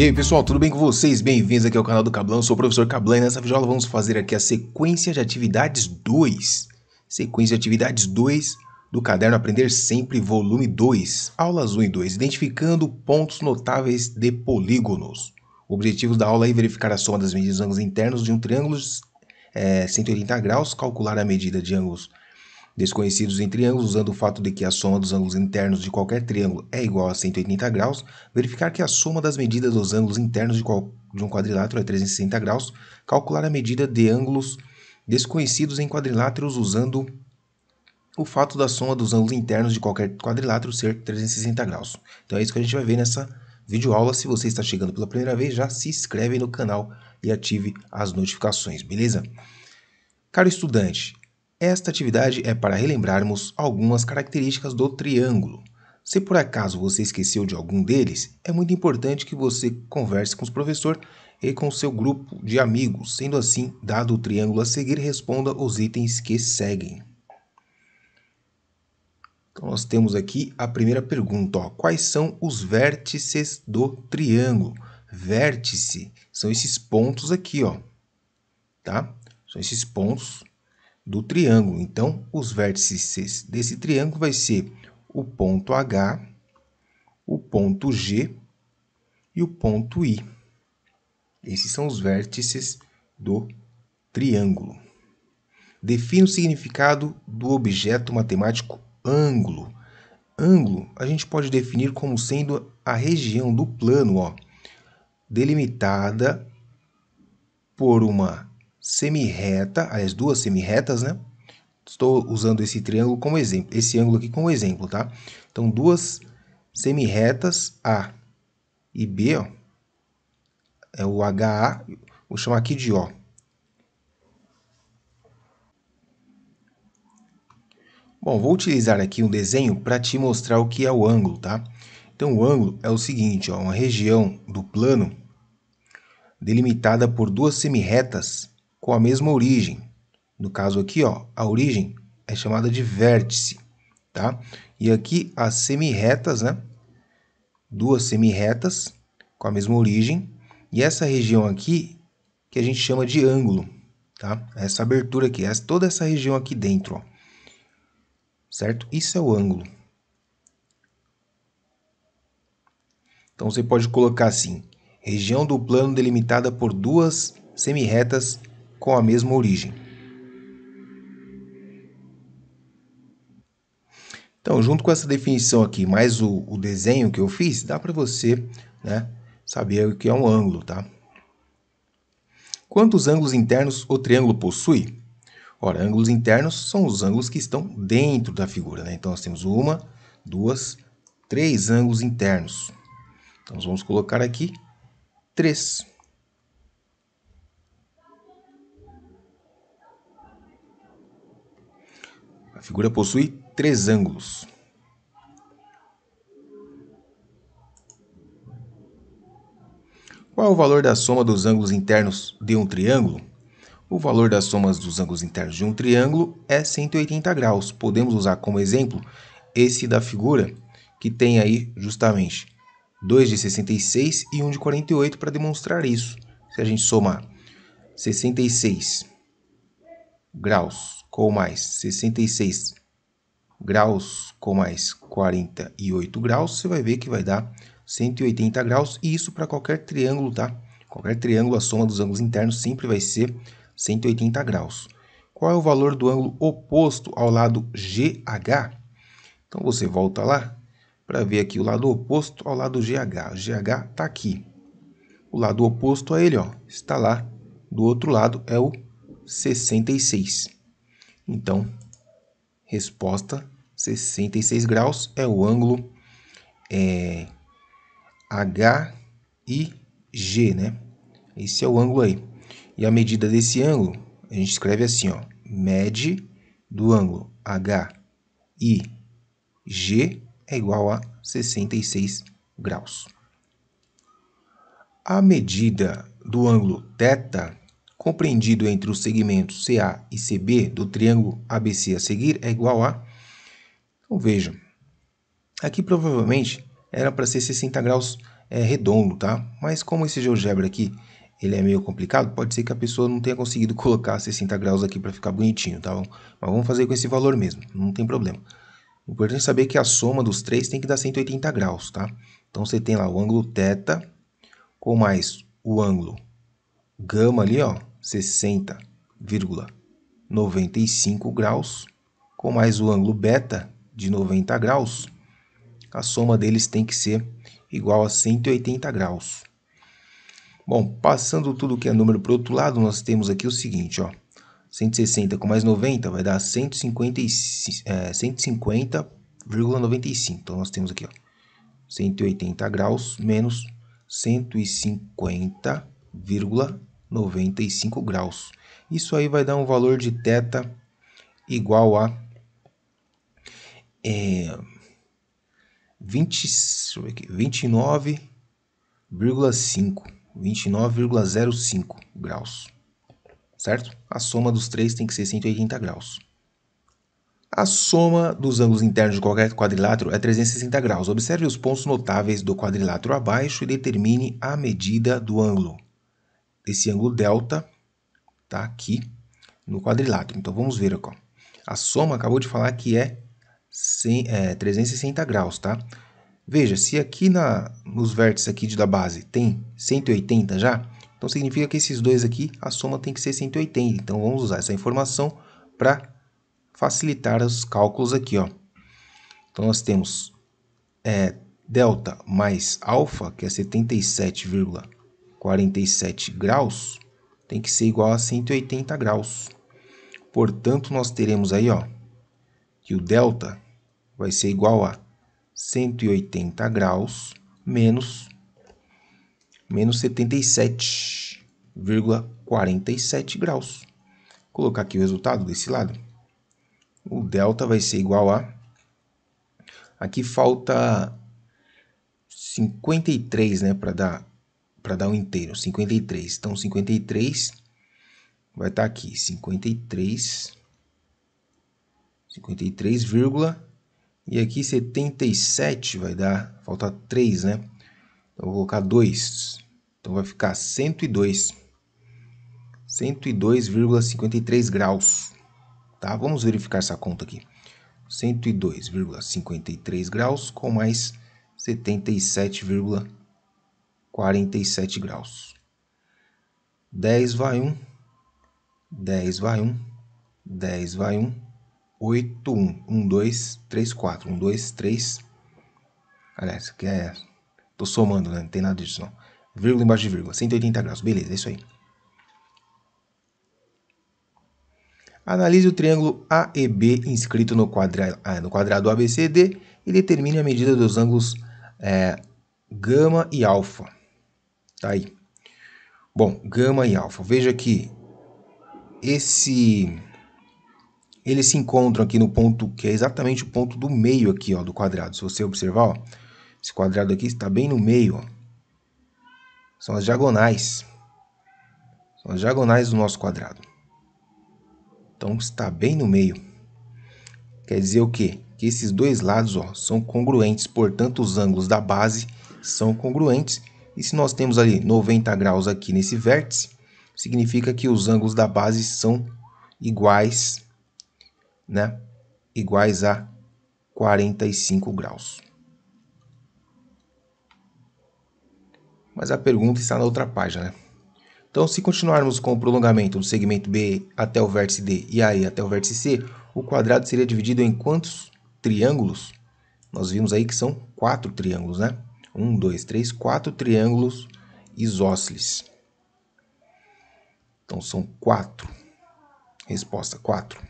E aí pessoal, tudo bem com vocês? Bem-vindos aqui ao canal do Cablão, sou o professor Cablan e nessa videoaula vamos fazer aqui a sequência de atividades 2. Sequência de atividades 2 do caderno Aprender Sempre, volume 2, aulas 1 e 2, identificando pontos notáveis de polígonos. O objetivo da aula é verificar a soma das medidas dos ângulos internos de um triângulo é, eh, 180 graus, calcular a medida de ângulos desconhecidos em triângulos, usando o fato de que a soma dos ângulos internos de qualquer triângulo é igual a 180 graus, verificar que a soma das medidas dos ângulos internos de, qual, de um quadrilátero é 360 graus, calcular a medida de ângulos desconhecidos em quadriláteros usando o fato da soma dos ângulos internos de qualquer quadrilátero ser 360 graus. Então é isso que a gente vai ver nessa videoaula. Se você está chegando pela primeira vez, já se inscreve no canal e ative as notificações, beleza? Caro estudante, esta atividade é para relembrarmos algumas características do triângulo. Se por acaso você esqueceu de algum deles, é muito importante que você converse com o professor e com seu grupo de amigos. Sendo assim, dado o triângulo a seguir, responda os itens que seguem. Então, nós temos aqui a primeira pergunta: ó, quais são os vértices do triângulo? Vértice são esses pontos aqui, ó, tá? São esses pontos do triângulo. Então, os vértices desse triângulo vai ser o ponto H, o ponto G e o ponto I. Esses são os vértices do triângulo. Defina o significado do objeto matemático ângulo. Ângulo a gente pode definir como sendo a região do plano ó, delimitada por uma semirreta, as duas semi-retas, né? Estou usando esse triângulo como exemplo, esse ângulo aqui como exemplo, tá? Então, duas semi-retas, A e B, ó, é o HA, vou chamar aqui de O. Bom, vou utilizar aqui um desenho para te mostrar o que é o ângulo, tá? Então, o ângulo é o seguinte, ó, uma região do plano delimitada por duas semi-retas com a mesma origem. No caso aqui, ó, a origem é chamada de vértice, tá? E aqui as semirretas, né? Duas semirretas com a mesma origem. E essa região aqui que a gente chama de ângulo, tá? Essa abertura aqui, essa, toda essa região aqui dentro, ó. Certo? Isso é o ângulo. Então você pode colocar assim: região do plano delimitada por duas semirretas com a mesma origem. Então, junto com essa definição aqui, mais o, o desenho que eu fiz, dá para você né, saber o que é um ângulo, tá? Quantos ângulos internos o triângulo possui? Ora, ângulos internos são os ângulos que estão dentro da figura, né? Então, nós temos uma, duas, três ângulos internos. Então, nós vamos colocar aqui três. A figura possui três ângulos. Qual é o valor da soma dos ângulos internos de um triângulo? O valor das somas dos ângulos internos de um triângulo é 180 graus. Podemos usar como exemplo esse da figura, que tem aí justamente 2 de 66 e 1 de 48 para demonstrar isso. Se a gente somar 66 graus com mais 66 graus com mais 48 graus, você vai ver que vai dar 180 graus, e isso para qualquer triângulo, tá? Qualquer triângulo, a soma dos ângulos internos sempre vai ser 180 graus. Qual é o valor do ângulo oposto ao lado GH? Então, você volta lá para ver aqui o lado oposto ao lado GH. O GH está aqui. O lado oposto a ele ó, está lá. Do outro lado é o 66. Então, resposta 66 graus é o ângulo é, né? Esse é o ângulo aí. E a medida desse ângulo, a gente escreve assim, ó, mede do ângulo HIG é igual a 66 graus. A medida do ângulo θ compreendido entre os segmentos CA e CB do triângulo ABC a seguir é igual a... Então vejam, aqui provavelmente era para ser 60 graus é, redondo, tá? Mas como esse GeoGebra aqui ele é meio complicado, pode ser que a pessoa não tenha conseguido colocar 60 graus aqui para ficar bonitinho, tá? Mas vamos fazer com esse valor mesmo, não tem problema. O importante é saber que a soma dos três tem que dar 180 graus, tá? Então você tem lá o ângulo θ com mais o ângulo γ ali, ó, 60,95 graus, com mais o ângulo beta de 90 graus, a soma deles tem que ser igual a 180 graus. Bom, passando tudo que é número para o outro lado, nós temos aqui o seguinte, ó. 160 com mais 90 vai dar 150,95. É, 150, então, nós temos aqui, ó, 180 graus menos 150,95. 95 graus. Isso aí vai dar um valor de θ igual a é, 29,5 29,05 graus, certo? A soma dos três tem que ser 180 graus. A soma dos ângulos internos de qualquer quadrilátero é 360 graus. Observe os pontos notáveis do quadrilátero abaixo e determine a medida do ângulo esse ângulo delta está aqui no quadrilátero. Então, vamos ver aqui. Ó. A soma acabou de falar que é, 100, é 360 graus, tá? Veja, se aqui na, nos vértices aqui de, da base tem 180 já, então significa que esses dois aqui, a soma tem que ser 180. Então, vamos usar essa informação para facilitar os cálculos aqui. Ó. Então, nós temos é, delta mais alfa, que é 77, 47 graus tem que ser igual a 180 graus. Portanto, nós teremos aí ó, que o delta vai ser igual a 180 graus menos, menos 77,47 graus. Vou colocar aqui o resultado desse lado. O delta vai ser igual a... Aqui falta 53, né, para dar para dar o um inteiro, 53. Então, 53 vai estar tá aqui, 53, 53, vírgula, e aqui 77 vai dar, falta 3, né? Então, vou colocar 2, então vai ficar 102, 102,53 graus, tá? Vamos verificar essa conta aqui. 102,53 graus com mais 77,53. 47 graus. 10 vai 1, 10 vai 1, 10 vai 1, 8, 1, 1, 2, 3, 4, 1, 2, 3. Aliás, aqui é. Tô somando, né? Não tem nada disso, não. Vírgula embaixo de vírgula, 180 graus. Beleza, é isso aí. Analise o triângulo AEB inscrito no quadrado, ah, no quadrado ABCD e determine a medida dos ângulos é, gama e alfa. Tá aí. Bom, gama e alfa. Veja que esse eles se encontram aqui no ponto que é exatamente o ponto do meio aqui, ó, do quadrado. Se você observar, ó, esse quadrado aqui está bem no meio, ó. São as diagonais. São as diagonais do nosso quadrado. Então está bem no meio. Quer dizer o quê? Que esses dois lados, ó, são congruentes, portanto os ângulos da base são congruentes e se nós temos ali 90 graus aqui nesse vértice, significa que os ângulos da base são iguais, né? Iguais a 45 graus. Mas a pergunta está na outra página, né? Então, se continuarmos com o prolongamento do segmento B até o vértice D e aí até o vértice C, o quadrado seria dividido em quantos triângulos? Nós vimos aí que são quatro triângulos, né? um, dois, três, quatro triângulos isósceles. Então são quatro. Resposta quatro.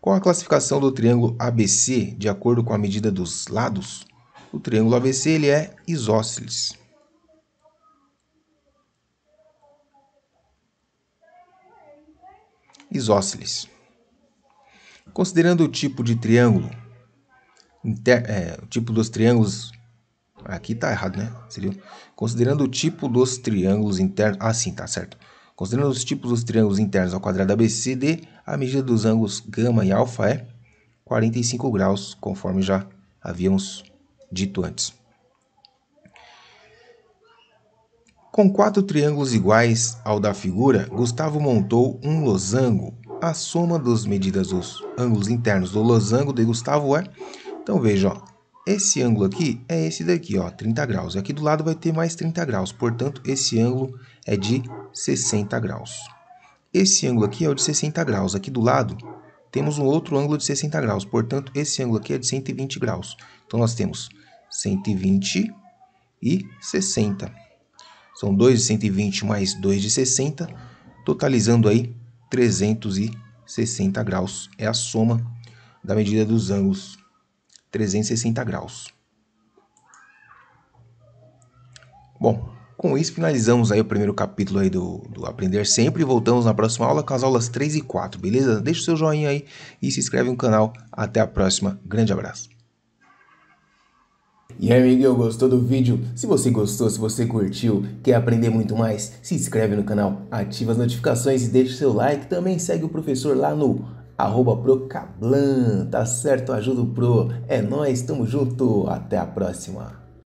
Qual a classificação do triângulo ABC de acordo com a medida dos lados? O triângulo ABC ele é isósceles. Isósceles. Considerando o tipo de triângulo, inter, é, o tipo dos triângulos, aqui está errado, né? Seria, considerando o tipo dos triângulos internos, ah sim, tá certo. Considerando os tipos dos triângulos internos ao quadrado ABCD, a medida dos ângulos gama e alfa é 45 graus, conforme já havíamos dito antes. Com quatro triângulos iguais ao da figura, Gustavo montou um losango a soma das medidas dos ângulos internos do losango de Gustavo é... Então veja, ó, esse ângulo aqui é esse daqui, ó, 30 graus. Aqui do lado vai ter mais 30 graus, portanto esse ângulo é de 60 graus. Esse ângulo aqui é o de 60 graus. Aqui do lado temos um outro ângulo de 60 graus, portanto esse ângulo aqui é de 120 graus. Então nós temos 120 e 60. São 2 de 120 mais 2 de 60, totalizando aí 360 graus. É a soma da medida dos ângulos. 360 graus. Bom, com isso finalizamos aí o primeiro capítulo aí do, do Aprender Sempre. Voltamos na próxima aula com as aulas 3 e 4, beleza? Deixa o seu joinha aí e se inscreve no canal. Até a próxima. Grande abraço. E aí, amigo? gostou do vídeo? Se você gostou, se você curtiu, quer aprender muito mais, se inscreve no canal, ativa as notificações e deixa o seu like. Também segue o professor lá no arroba Procablan, tá certo? Ajuda o Pro. É nóis, tamo junto, até a próxima.